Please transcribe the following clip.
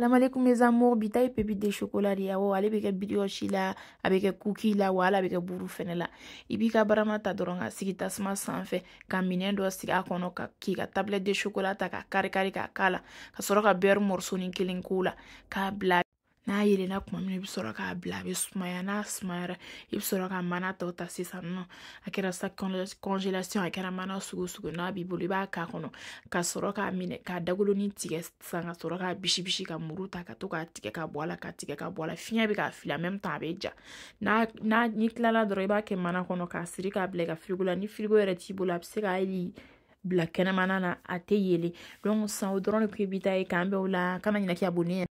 Salamalekum mes amours, bita ye pépite de chocolat de ya wo, ale bɛ kɛ brioche la, a bɛ kɛ cookie la wa ala bɛ kɛ buru fɛnɛ la. I e b'i ka barama ta dɔrɔn ka sigi tasuma sanfɛ ka minɛn dɔ sigi a kɔnɔ ka k'i ka tablette de chocolat ta ka kari kari ka k'a la ka sɔrɔ ka beurre mɔrɔnin kelen k'o la k'a bila n'a yelenna kuma min na i bɛ sɔrɔ k'a bila a bɛ sumaya n'a sumayara i bɛ sɔrɔ ka mana tɔw ta sisan nɔ a kɛra sa congélation a kɛra mana sugu sugu n'a b'i bolo i b'a k'a kɔnɔ ka sɔrɔ k'a minɛ k'a dagolonin tigɛ sisan ka sɔrɔ k'a bisi bisi ka muru ta ka to k'a tigɛ ka bɔ a la ka tigɛ ka bɔ a la fiɲɛ bɛ k'a fili en même temps a bɛ ja n'a n'a n'i tilala dɔrɔn i b'a kɛ mana kɔnɔ k'a siri k'a bila i ka firigo la ni firigo yɛrɛ t'i bolo a bɛ se ka hali bila kɛnɛmana na a tɛ yeelen donc sisan o dɔrɔn de kun ye bi ta ye k'an bɛn o la kana ɲinɛ k'i abonné